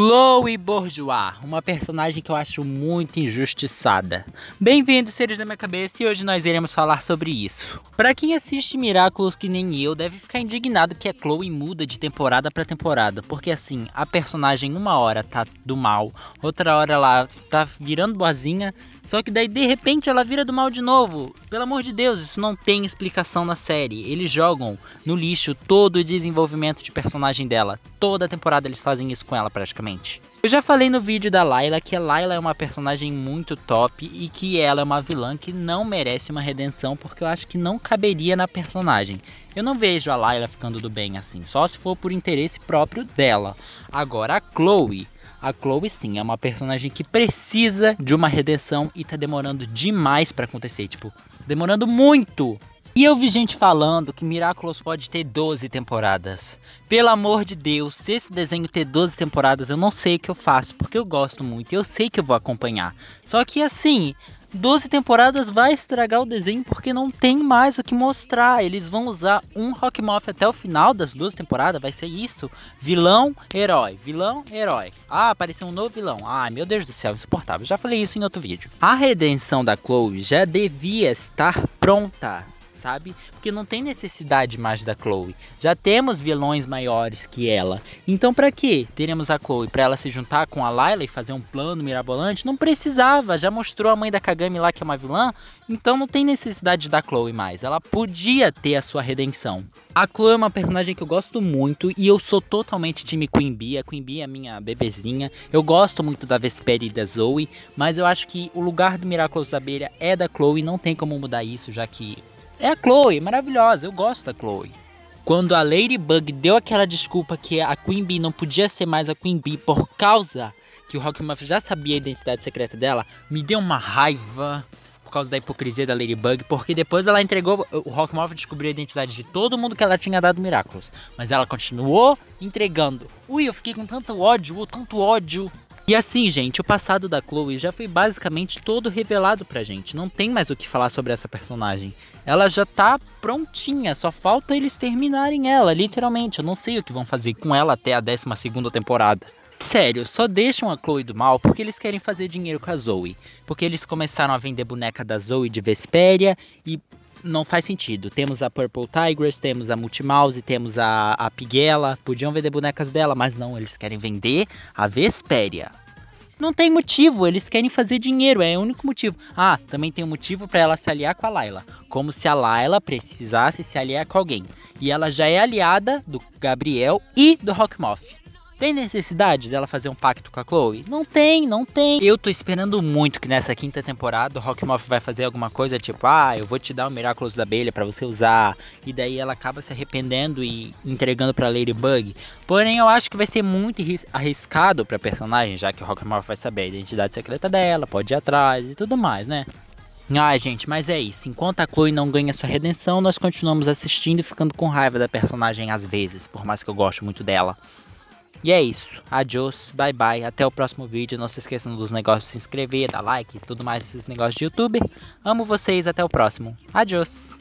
Chloe Bourgeois, uma personagem que eu acho muito injustiçada. Bem-vindos, seres da minha cabeça, e hoje nós iremos falar sobre isso. Para quem assiste Miraculous que nem eu, deve ficar indignado que a Chloe muda de temporada para temporada, porque assim, a personagem uma hora tá do mal, outra hora lá tá virando boazinha, só que daí de repente ela vira do mal de novo. Pelo amor de Deus, isso não tem explicação na série. Eles jogam no lixo todo o desenvolvimento de personagem dela toda temporada eles fazem isso com ela praticamente. Eu já falei no vídeo da Layla que a Layla é uma personagem muito top e que ela é uma vilã que não merece uma redenção porque eu acho que não caberia na personagem. Eu não vejo a Layla ficando do bem assim, só se for por interesse próprio dela. Agora a Chloe, a Chloe sim é uma personagem que precisa de uma redenção e tá demorando demais para acontecer, tipo, demorando muito e eu vi gente falando que Miraculous pode ter 12 temporadas. Pelo amor de Deus, se esse desenho ter 12 temporadas, eu não sei o que eu faço, porque eu gosto muito, eu sei que eu vou acompanhar. Só que assim, 12 temporadas vai estragar o desenho porque não tem mais o que mostrar. Eles vão usar um Rockmoth até o final das duas temporadas, vai ser isso. Vilão, herói, vilão, herói. Ah, apareceu um novo vilão. Ah, meu Deus do céu, insuportável. Já falei isso em outro vídeo. A redenção da Chloe já devia estar pronta sabe? Porque não tem necessidade mais da Chloe. Já temos vilões maiores que ela. Então para que teremos a Chloe? Para ela se juntar com a Layla e fazer um plano mirabolante? Não precisava, já mostrou a mãe da Kagami lá que é uma vilã, então não tem necessidade da Chloe mais. Ela podia ter a sua redenção. A Chloe é uma personagem que eu gosto muito e eu sou totalmente time Queen Bee. A Queen Bee é minha bebezinha. Eu gosto muito da Vesper e da Zoe, mas eu acho que o lugar do Miraculous Abelha é da Chloe, não tem como mudar isso, já que é a Chloe, maravilhosa, eu gosto da Chloe. Quando a Ladybug deu aquela desculpa que a Queen Bee não podia ser mais a Queen Bee por causa que o Rock já sabia a identidade secreta dela, me deu uma raiva por causa da hipocrisia da Ladybug, porque depois ela entregou, o Rockmuff descobriu a identidade de todo mundo que ela tinha dado Miraculous, mas ela continuou entregando. Ui, eu fiquei com tanto ódio, tanto ódio. E assim, gente, o passado da Chloe já foi basicamente todo revelado pra gente. Não tem mais o que falar sobre essa personagem. Ela já tá prontinha, só falta eles terminarem ela, literalmente. Eu não sei o que vão fazer com ela até a 12 segunda temporada. Sério, só deixam a Chloe do mal porque eles querem fazer dinheiro com a Zoe. Porque eles começaram a vender boneca da Zoe de Vespéria e não faz sentido. Temos a Purple Tigers, temos a Multimouse, temos a, a Piguela. Podiam vender bonecas dela, mas não, eles querem vender a Vesperia. Não tem motivo, eles querem fazer dinheiro, é o único motivo. Ah, também tem um motivo para ela se aliar com a Layla. Como se a Layla precisasse se aliar com alguém. E ela já é aliada do Gabriel e do Rockmoff tem necessidade dela fazer um pacto com a Chloe? Não tem, não tem. Eu tô esperando muito que nessa quinta temporada o Rockmoth vai fazer alguma coisa tipo, ah, eu vou te dar o Miraculous da abelha para você usar. E daí ela acaba se arrependendo e entregando para Ladybug. Porém, eu acho que vai ser muito arriscado pra personagem, já que o Rockmoth vai saber a identidade secreta dela, pode ir atrás e tudo mais, né? Ah, gente, mas é isso. Enquanto a Chloe não ganha sua redenção, nós continuamos assistindo e ficando com raiva da personagem às vezes, por mais que eu goste muito dela. E é isso. Adios, bye bye. Até o próximo vídeo. Não se esqueçam dos negócios de se inscrever, dar like e tudo mais esses negócios de YouTube. Amo vocês, até o próximo. Adios.